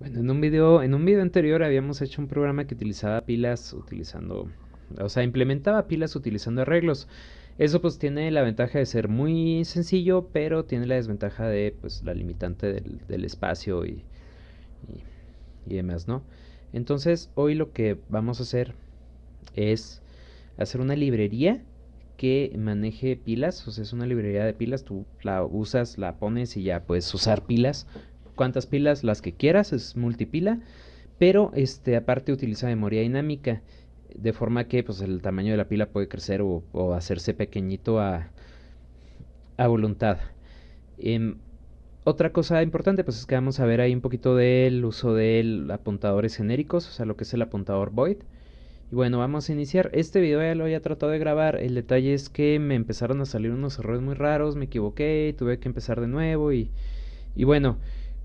Bueno, en un video, en un video anterior habíamos hecho un programa que utilizaba pilas utilizando, o sea, implementaba pilas utilizando arreglos. Eso pues tiene la ventaja de ser muy sencillo, pero tiene la desventaja de pues la limitante del, espacio y, y, y, demás, ¿no? Entonces hoy lo que vamos a hacer es hacer una librería que maneje pilas, o sea, es una librería de pilas, tú la usas, la pones y ya puedes usar pilas cuantas pilas, las que quieras, es multipila, pero este, aparte utiliza memoria dinámica, de forma que pues, el tamaño de la pila puede crecer o, hacerse pequeñito a, voluntad. Em, otra cosa importante, pues es que vamos a ver ahí un poquito del uso de apuntadores genéricos, o sea, lo que es el apuntador void. Y bueno, vamos a iniciar. Este video ya lo había tratado de grabar. El detalle es que me empezaron a salir unos errores muy raros, me equivoqué, tuve que empezar de nuevo y, y bueno,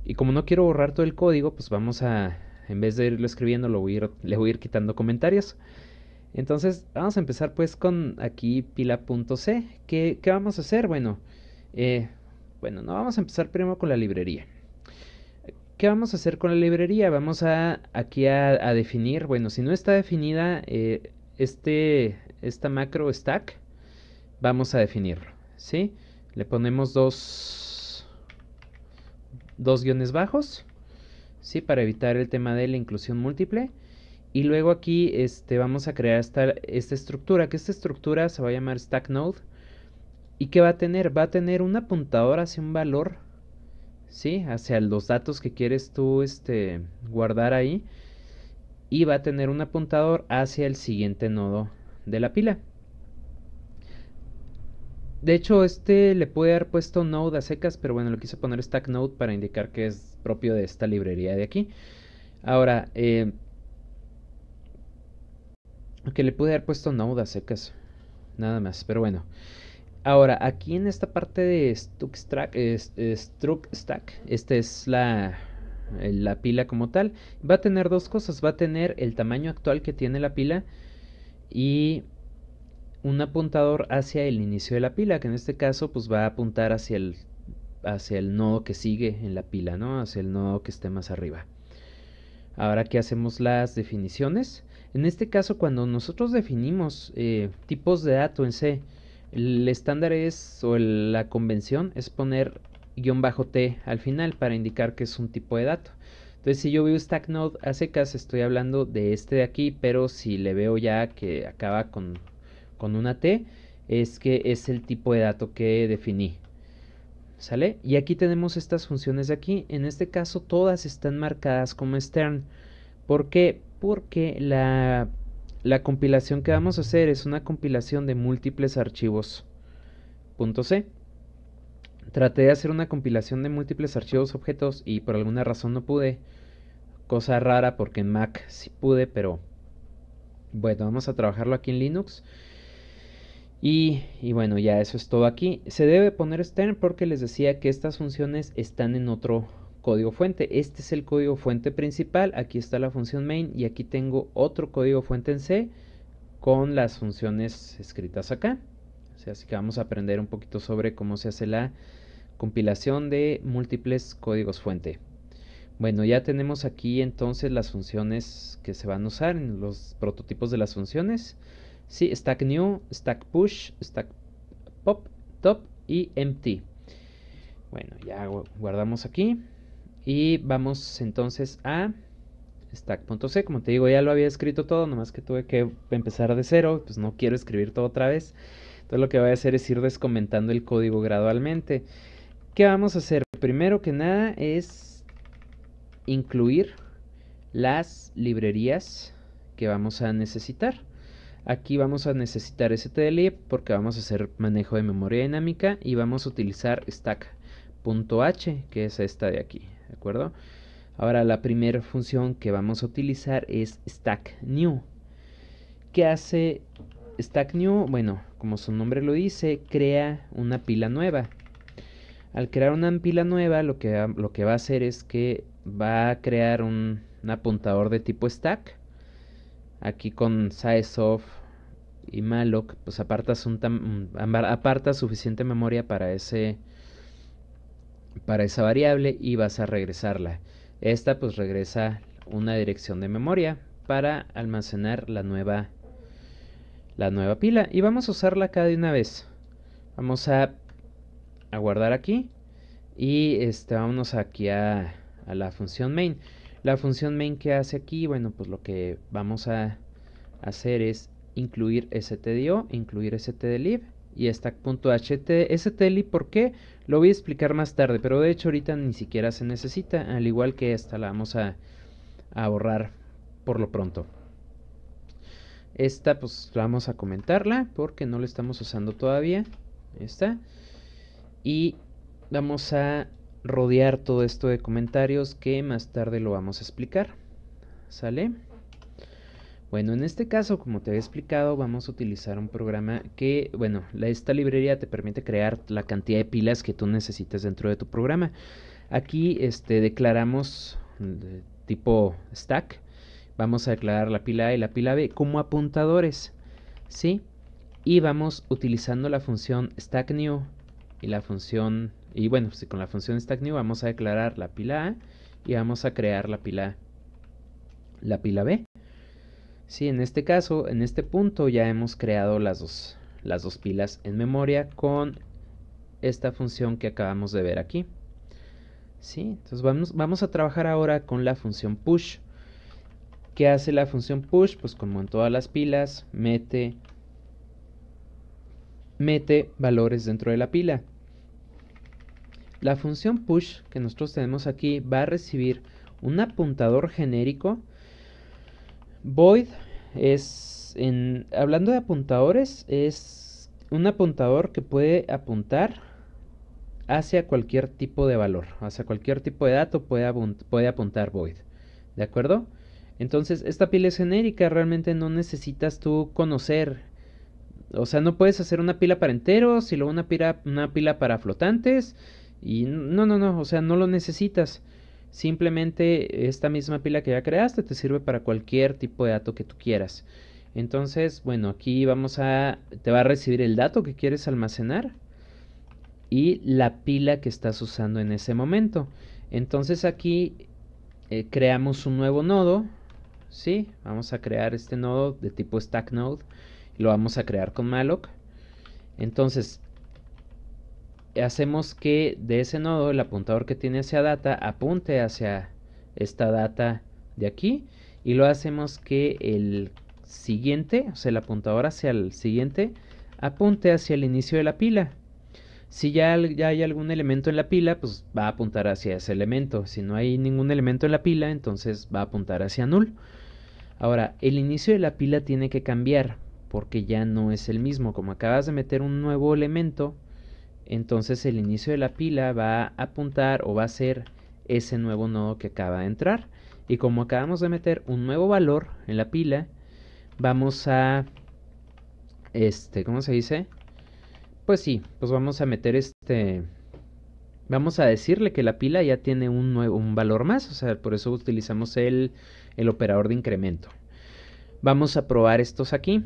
y como no quiero borrar todo el código, pues vamos a, en vez de irlo escribiendo, le voy a ir quitando comentarios. Entonces, vamos a empezar pues con aquí pila.c. ¿Qué, ¿Qué vamos a hacer? Bueno, eh, bueno, no vamos a empezar primero con la librería. ¿Qué vamos a hacer con la librería? Vamos a aquí a, definir, bueno, si no está definida eh, este, esta macro stack, vamos a definirlo, ¿sí? Le ponemos dos dos guiones bajos, ¿sí? Para evitar el tema de la inclusión múltiple. Y luego aquí este, vamos a crear esta, estructura, que esta estructura se va a llamar stack node. ¿Y qué va a tener? Va a tener un apuntador hacia un valor, ¿sí? Hacia los datos que quieres tú este, guardar ahí. Y va a tener un apuntador hacia el siguiente nodo de la pila. De hecho, este le pude haber puesto Node a secas, pero bueno, lo quise poner Stack Node para indicar que es propio de esta librería de aquí. Ahora, eh, que le pude haber puesto Node a secas, nada más, pero bueno. Ahora, aquí en esta parte de Struct Stack, esta es la, eh, la pila como tal. Va a tener dos cosas, va a tener el tamaño actual que tiene la pila y un apuntador hacia el inicio de la pila, que en este caso pues va a apuntar hacia el, hacia el nodo que sigue en la pila, ¿no? Hacia el nodo que esté más arriba. Ahora que hacemos las definiciones. En este caso, cuando nosotros definimos eh, tipos de dato en C, el estándar es, o la convención es poner guión bajo T al final para indicar que es un tipo de dato. Entonces, si yo veo stack node a estoy hablando de este de aquí, pero si le veo ya que acaba con con una T es que es el tipo de dato que definí. ¿Sale? Y aquí tenemos estas funciones de aquí. En este caso todas están marcadas como stern. ¿Por qué? Porque la, la compilación que vamos a hacer es una compilación de múltiples archivos. C. Traté de hacer una compilación de múltiples archivos objetos y por alguna razón no pude. Cosa rara porque en Mac sí pude, pero bueno, vamos a trabajarlo aquí en Linux. Y, bueno, ya eso es todo aquí. Se debe poner stern porque les decía que estas funciones están en otro código fuente. Este es el código fuente principal, aquí está la función main y aquí tengo otro código fuente en C con las funciones escritas acá. así que vamos a aprender un poquito sobre cómo se hace la compilación de múltiples códigos fuente. Bueno, ya tenemos aquí entonces las funciones que se van a usar, en los prototipos de las funciones. Sí, stack new, stack push, stack pop, top y empty. Bueno, ya guardamos aquí. Y vamos entonces a stack.c. Como te digo, ya lo había escrito todo, nomás que tuve que empezar de cero. Pues no quiero escribir todo otra vez. Entonces lo que voy a hacer es ir descomentando el código gradualmente. ¿Qué vamos a hacer? Primero que nada es incluir las librerías que vamos a necesitar. Aquí vamos a necesitar STLib porque vamos a hacer manejo de memoria dinámica y vamos a utilizar stack.h, que es esta de aquí, ¿de acuerdo? Ahora la primera función que vamos a utilizar es stack new. ¿Qué hace stack new? Bueno, como su nombre lo dice, crea una pila nueva. Al crear una pila nueva, lo que, lo que va a hacer es que va a crear un apuntador de tipo stack Aquí con sizeof y malloc, pues apartas, un mm, suficiente memoria para, ese, para esa variable y vas a regresarla. Esta pues regresa una dirección de memoria para almacenar la nueva, la nueva pila. Y vamos a usarla cada una vez. Vamos a, guardar aquí. Y este, vámonos aquí a la función main. La función main que hace aquí, bueno, pues lo que vamos a hacer es incluir stdio, incluir stdlib y stack.ht. stdlib, ¿por qué? Lo voy a explicar más tarde, pero de hecho ahorita ni siquiera se necesita, al igual que esta la vamos a, borrar por lo pronto. Esta pues vamos a comentarla porque no la estamos usando todavía. Esta. Y vamos a rodear todo esto de comentarios que más tarde lo vamos a explicar. ¿Sale? Bueno, en este caso, como te he explicado, vamos a utilizar un programa que, bueno, esta librería te permite crear la cantidad de pilas que tú necesites dentro de tu programa. Aquí este, declaramos mm, tipo stack, vamos a declarar la pila A y la pila B como apuntadores, ¿sí? Y vamos utilizando la función stack new y la función y bueno, si con la función stack new vamos a declarar la pila A y vamos a crear la pila la pila B. Sí, en este caso, en este punto ya hemos creado las dos, las dos pilas en memoria con esta función que acabamos de ver aquí. Sí, entonces vamos, vamos a trabajar ahora con la función push. ¿Qué hace la función push? Pues como en todas las pilas, mete, mete valores dentro de la pila. La función push que nosotros tenemos aquí va a recibir un apuntador genérico. Void es, en, hablando de apuntadores, es un apuntador que puede apuntar hacia cualquier tipo de valor, hacia cualquier tipo de dato puede, apuntar void. ¿De acuerdo? Entonces, esta pila es genérica, realmente no necesitas tú conocer. O sea, no puedes hacer una pila para enteros y luego una pila, una pila para flotantes y no, no, no, o sea, no lo necesitas. Simplemente esta misma pila que ya creaste te sirve para cualquier tipo de dato que tú quieras. Entonces, bueno, aquí vamos a, te va a recibir el dato que quieres almacenar y la pila que estás usando en ese momento. Entonces aquí eh, creamos un nuevo nodo, ¿sí? Vamos a crear este nodo de tipo stack node, lo vamos a crear con malloc. Entonces, hacemos que de ese nodo el apuntador que tiene hacia data apunte hacia esta data de aquí y lo hacemos que el siguiente, o sea, el apuntador hacia el siguiente apunte hacia el inicio de la pila. Si ya, ya, hay algún elemento en la pila, pues va a apuntar hacia ese elemento. Si no hay ningún elemento en la pila, entonces va a apuntar hacia null. Ahora, el inicio de la pila tiene que cambiar porque ya no es el mismo. Como acabas de meter un nuevo elemento, entonces el inicio de la pila va a apuntar o va a ser ese nuevo nodo que acaba de entrar. Y como acabamos de meter un nuevo valor en la pila, vamos a... Este, ¿cómo se dice? Pues sí, pues vamos a meter este... Vamos a decirle que la pila ya tiene un, nuevo, un valor más, o sea, por eso utilizamos el, el operador de incremento. Vamos a probar estos aquí.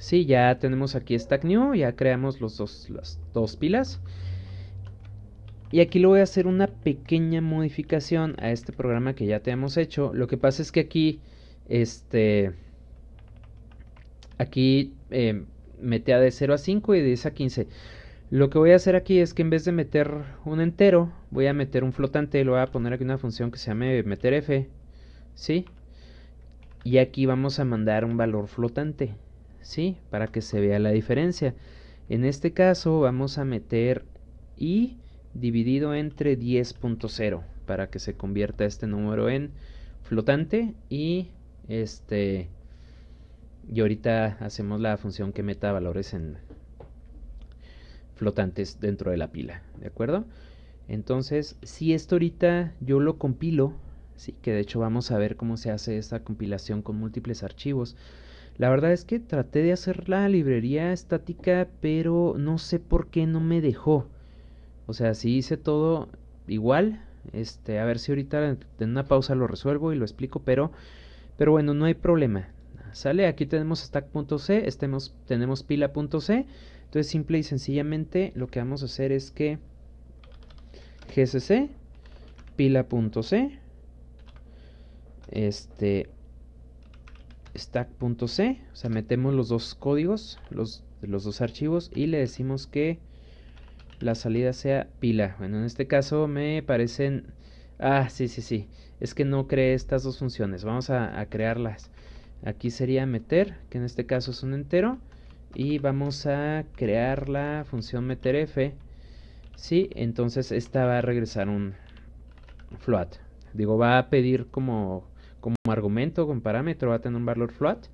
Sí, ya tenemos aquí Stack New, ya creamos los las dos pilas. Y aquí le voy a hacer una pequeña modificación a este programa que ya te hemos hecho. Lo que pasa es que aquí, este, aquí eh, de 0 a 5 y de 10 a 15. Lo que voy a hacer aquí es que en vez de meter un entero, voy a meter un flotante. lo voy a poner aquí una función que se llame meter f, ¿sí? Y aquí vamos a mandar un valor flotante. ¿sí? Para que se vea la diferencia. En este caso vamos a meter y dividido entre 10.0 para que se convierta este número en flotante y este y ahorita hacemos la función que meta valores en flotantes dentro de la pila, ¿de acuerdo? Entonces, si esto ahorita yo lo compilo, sí, que de hecho vamos a ver cómo se hace esta compilación con múltiples archivos. La verdad es que traté de hacer la librería estática, pero no sé por qué no me dejó. O sea, si hice todo igual, este, a ver si ahorita en una pausa lo resuelvo y lo explico, pero, pero bueno, no hay problema. Sale, aquí tenemos stack.c, estemos, tenemos pila.c, entonces simple y sencillamente lo que vamos a hacer es que gcc pila.c este stack.c, o sea, metemos los dos códigos, los, los dos archivos y le decimos que la salida sea pila. Bueno, en este caso me parecen... Ah, sí, sí, sí. Es que no creé estas dos funciones. Vamos a, crearlas. Aquí sería meter, que en este caso es un entero. Y vamos a crear la función meterf. Sí, entonces esta va a regresar un float. Digo, va a pedir como como argumento, con parámetro, va a tener un valor float.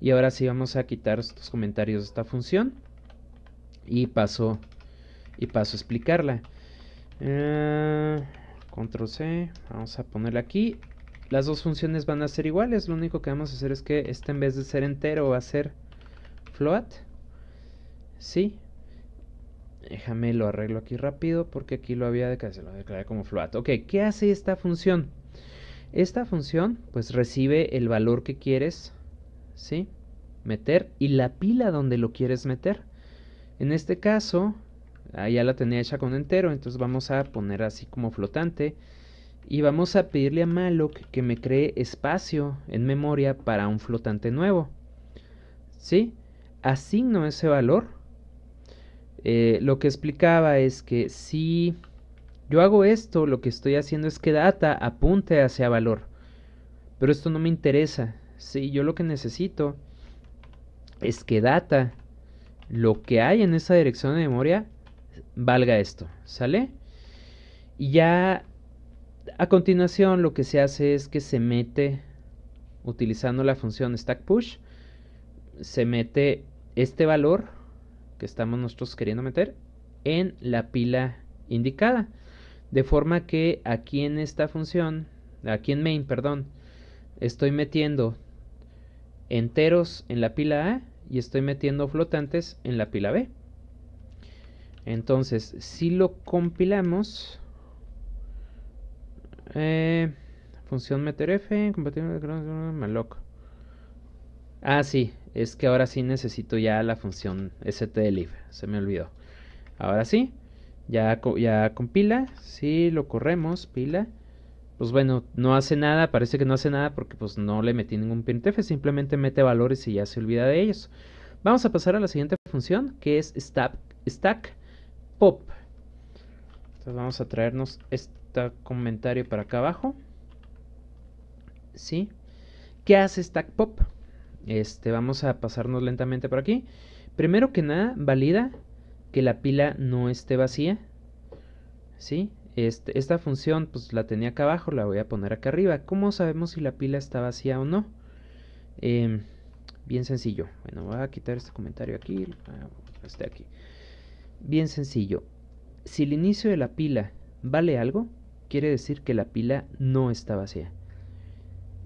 Y ahora sí vamos a quitar estos comentarios de esta función. Y paso, y paso a explicarla. Eh, control C, vamos a ponerla aquí. Las dos funciones van a ser iguales, lo único que vamos a hacer es que esta en vez de ser entero va a ser float. Sí. Déjame lo arreglo aquí rápido porque aquí lo había declarado, lo declaré como float. Ok, ¿qué hace esta función? Esta función pues recibe el valor que quieres ¿sí? meter y la pila donde lo quieres meter. En este caso ah, ya la tenía hecha con entero, entonces vamos a poner así como flotante y vamos a pedirle a malloc que me cree espacio en memoria para un flotante nuevo. ¿Sí? Asigno ese valor. Eh, lo que explicaba es que si yo hago esto, lo que estoy haciendo es que data apunte hacia valor. Pero esto no me interesa. Sí, yo lo que necesito es que data lo que hay en esa dirección de memoria valga esto, ¿sale? Y ya a continuación lo que se hace es que se mete utilizando la función stack push se mete este valor que estamos nosotros queriendo meter en la pila indicada. De forma que aquí en esta función, aquí en main, perdón, estoy metiendo enteros en la pila A y estoy metiendo flotantes en la pila B. Entonces, si lo compilamos, eh, función meterf, compatible con malloc. Ah, sí, es que ahora sí necesito ya la función stdlif, se me olvidó. Ahora sí, ya, ya compila, si lo corremos, pila. Pues bueno, no hace nada, parece que no hace nada porque pues no le metí ningún printf, simplemente mete valores y ya se olvida de ellos. Vamos a pasar a la siguiente función que es stack, stack pop. Entonces vamos a traernos este comentario para acá abajo. ¿Sí? ¿Qué hace stack pop? Este, vamos a pasarnos lentamente por aquí. Primero que nada, valida que la pila no esté vacía. ¿Sí? Este, esta función pues la tenía acá abajo, la voy a poner acá arriba. ¿Cómo sabemos si la pila está vacía o no? Em, bien sencillo. Bueno, voy a quitar este comentario aquí, ah, este aquí. Bien sencillo. Si el inicio de la pila vale algo, quiere decir que la pila no está vacía.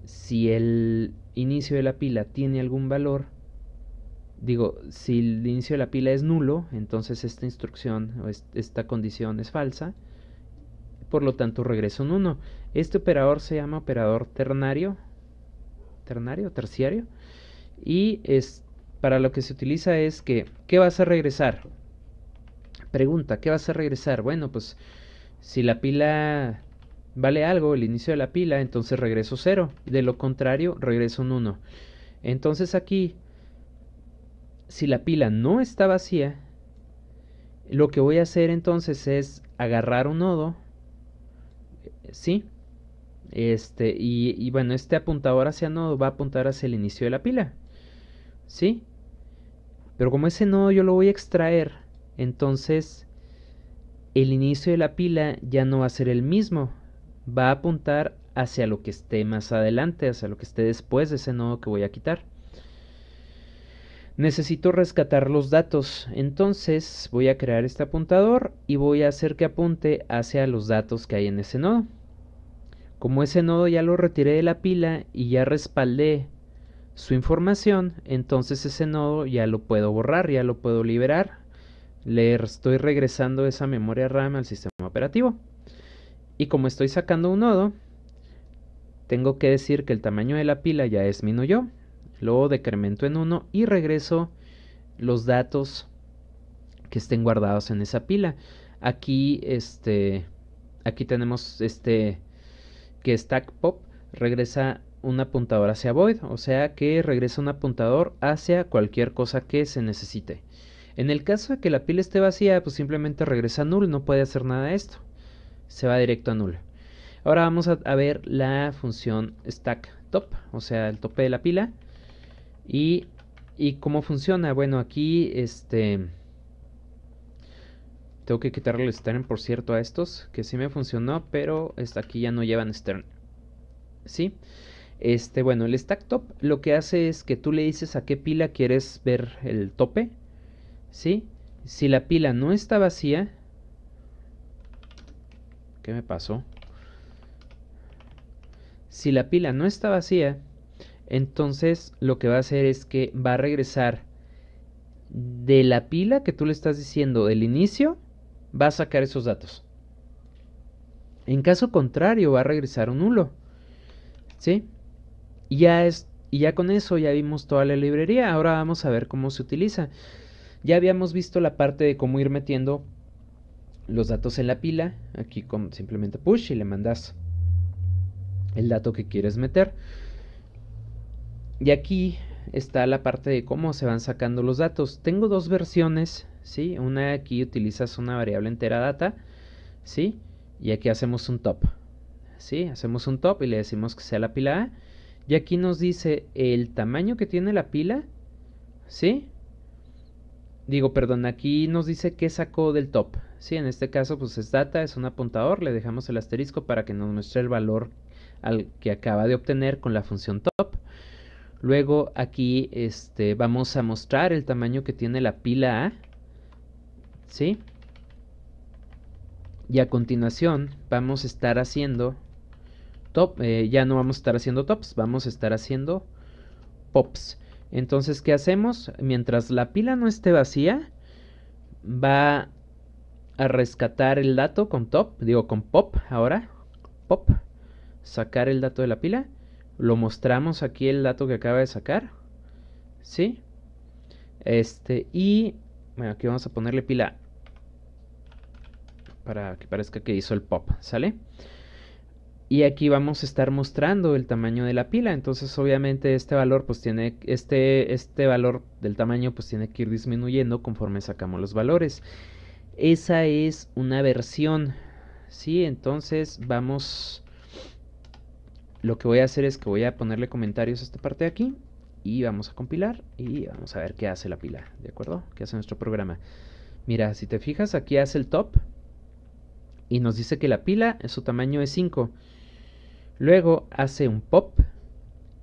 Si el inicio de la pila tiene algún valor digo, si el inicio de la pila es nulo, entonces esta instrucción o esta condición es falsa. Por lo tanto, regreso un 1. Este operador se llama operador ternario. Ternario, terciario. Y es, para lo que se utiliza es que, ¿qué vas a regresar? Pregunta, ¿qué vas a regresar? Bueno, pues si la pila vale algo, el inicio de la pila, entonces regreso 0. De lo contrario, regreso un 1. Entonces aquí si la pila no está vacía, lo que voy a hacer entonces es agarrar un nodo, ¿sí? Este, y, y, bueno, este apuntador hacia nodo va a apuntar hacia el inicio de la pila, ¿sí? Pero como ese nodo yo lo voy a extraer, entonces el inicio de la pila ya no va a ser el mismo, va a apuntar hacia lo que esté más adelante, hacia lo que esté después de ese nodo que voy a quitar necesito rescatar los datos. Entonces voy a crear este apuntador y voy a hacer que apunte hacia los datos que hay en ese nodo. Como ese nodo ya lo retiré de la pila y ya respaldé su información, entonces ese nodo ya lo puedo borrar, ya lo puedo liberar. Le estoy regresando esa memoria RAM al sistema operativo. Y como estoy sacando un nodo, tengo que decir que el tamaño de la pila ya disminuyó. Luego decremento en 1 y regreso los datos que estén guardados en esa pila. Aquí, este, aquí tenemos este que stack pop regresa un apuntador hacia void, o sea que regresa un apuntador hacia cualquier cosa que se necesite. En el caso de que la pila esté vacía, pues simplemente regresa a null, no puede hacer nada de esto. Se va directo a null. Ahora vamos a ver la función stack top, o sea, el tope de la pila. Y, y cómo funciona. Bueno, aquí este... Tengo que quitarle el stern, por cierto, a estos. Que sí me funcionó, pero hasta este, aquí ya no llevan stern. ¿Sí? Este, bueno, el stack top lo que hace es que tú le dices a qué pila quieres ver el tope. ¿Sí? Si la pila no está vacía... ¿Qué me pasó? Si la pila no está vacía, entonces lo que va a hacer es que va a regresar de la pila que tú le estás diciendo del inicio, va a sacar esos datos. En caso contrario, va a regresar un nulo. ¿Sí? Y ya, es, y ya con eso ya vimos toda la librería. Ahora vamos a ver cómo se utiliza. Ya habíamos visto la parte de cómo ir metiendo los datos en la pila. Aquí con simplemente push y le mandas el dato que quieres meter. Y aquí está la parte de cómo se van sacando los datos. Tengo dos versiones, ¿sí? Una aquí utilizas una variable entera data, ¿sí? Y aquí hacemos un top, ¿sí? Hacemos un top y le decimos que sea la pila A. Y aquí nos dice el tamaño que tiene la pila, ¿sí? Digo, perdón, aquí nos dice qué sacó del top. Sí, en este caso pues es data, es un apuntador, le dejamos el asterisco para que nos muestre el valor al que acaba de obtener con la función top. Luego aquí este, vamos a mostrar el tamaño que tiene la pila A. ¿Sí? Y a continuación vamos a estar haciendo top. Eh, ya no vamos a estar haciendo tops, vamos a estar haciendo pops. Entonces, ¿qué hacemos? Mientras la pila no esté vacía, va a rescatar el dato con top, digo con pop ahora, pop, sacar el dato de la pila lo mostramos aquí el dato que acaba de sacar. ¿Sí? Este, y bueno, aquí vamos a ponerle pila para que parezca que hizo el pop, ¿sale? Y aquí vamos a estar mostrando el tamaño de la pila, entonces obviamente este valor pues tiene este este valor del tamaño pues tiene que ir disminuyendo conforme sacamos los valores. Esa es una versión. Sí, entonces vamos lo que voy a hacer es que voy a ponerle comentarios a esta parte de aquí y vamos a compilar y vamos a ver qué hace la pila, ¿de acuerdo? ¿Qué hace nuestro programa? Mira, si te fijas, aquí hace el top y nos dice que la pila, su tamaño es 5. Luego hace un pop,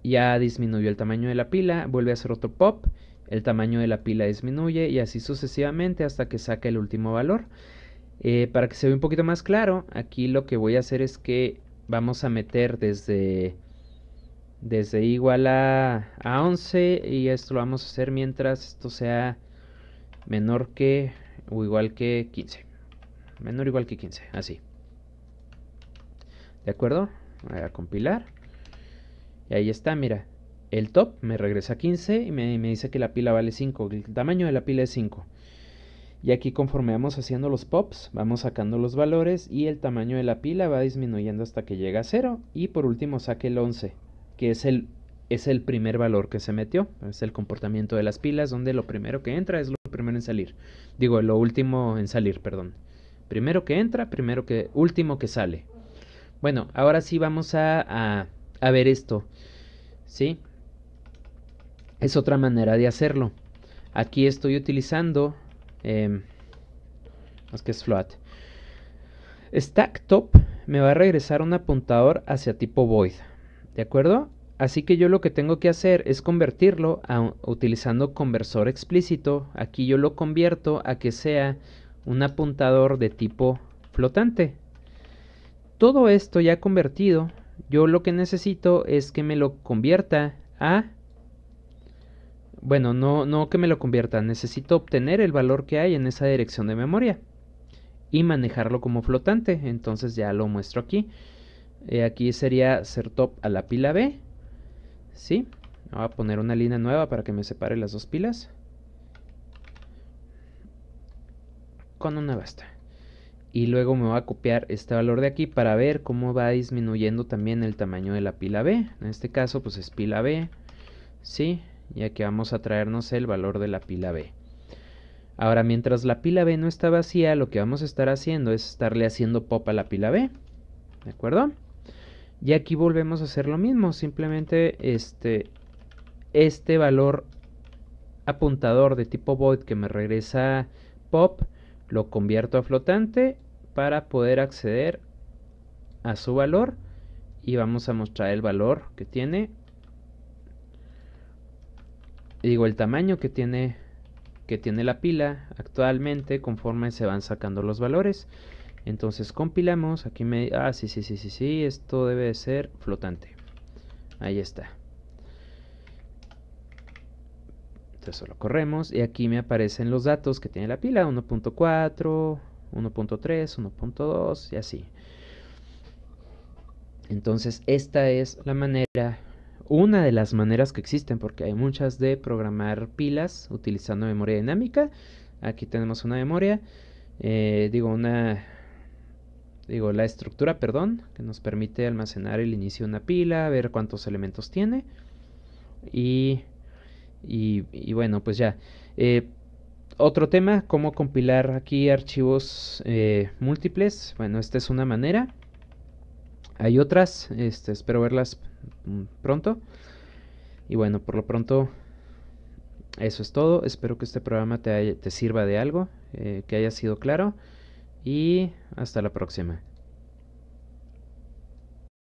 ya disminuyó el tamaño de la pila, vuelve a hacer otro pop, el tamaño de la pila disminuye y así sucesivamente hasta que saca el último valor. Eh, para que se vea un poquito más claro, aquí lo que voy a hacer es que Vamos a meter desde, desde igual a, 11 y esto lo vamos a hacer mientras esto sea menor que o igual que 15. Menor o igual que 15, así. ¿De acuerdo? Voy a compilar. Y ahí está, mira. El top me regresa a 15 y me, me dice que la pila vale 5. El tamaño de la pila es 5. Y aquí conforme vamos haciendo los pops, vamos sacando los valores y el tamaño de la pila va disminuyendo hasta que llega a 0. Y por último saque el 11, que es el, es el primer valor que se metió. Es el comportamiento de las pilas, donde lo primero que entra es lo primero en salir. Digo, lo último en salir, perdón. Primero que entra, primero que, último que sale. Bueno, ahora sí vamos a, a, a ver esto. ¿Sí? Es otra manera de hacerlo. Aquí estoy utilizando Em, es que es float. Stack top me va a regresar un apuntador hacia tipo void. ¿De acuerdo? Así que yo lo que tengo que hacer es convertirlo utilizando conversor explícito. Aquí yo lo convierto a que sea un apuntador de tipo flotante. Todo esto ya convertido, yo lo que necesito es que me lo convierta a bueno, no, no que me lo convierta, necesito obtener el valor que hay en esa dirección de memoria y manejarlo como flotante, entonces ya lo muestro aquí. Eh, aquí sería ser top a la pila B, ¿sí? Voy a poner una línea nueva para que me separe las dos pilas. Con una basta. Y luego me voy a copiar este valor de aquí para ver cómo va disminuyendo también el tamaño de la pila B. En este caso pues es pila B, ¿sí? ya que vamos a traernos el valor de la pila B. Ahora, mientras la pila B no está vacía, lo que vamos a estar haciendo es estarle haciendo pop a la pila B. ¿De acuerdo? Y aquí volvemos a hacer lo mismo, simplemente este, este valor apuntador de tipo void que me regresa pop, lo convierto a flotante para poder acceder a su valor y vamos a mostrar el valor que tiene digo, el tamaño que tiene, que tiene la pila actualmente conforme se van sacando los valores. Entonces compilamos, aquí me... Ah, sí, sí, sí, sí, sí, esto debe ser flotante. Ahí está. Entonces lo corremos y aquí me aparecen los datos que tiene la pila, 1.4, 1.3, 1.2 y así. Entonces esta es la manera una de las maneras que existen, porque hay muchas de programar pilas utilizando memoria dinámica. Aquí tenemos una memoria, eh, digo una, digo la estructura, perdón, que nos permite almacenar el inicio de una pila, ver cuántos elementos tiene y, y, bueno, pues ya. Eh, otro tema, cómo compilar aquí archivos eh, múltiples. Bueno, esta es una manera. Hay otras, este, espero verlas Mm, pronto. Y bueno, por lo pronto eso es todo. Espero que este programa te, sirva de algo, eh, que haya sido claro. Y hasta la próxima.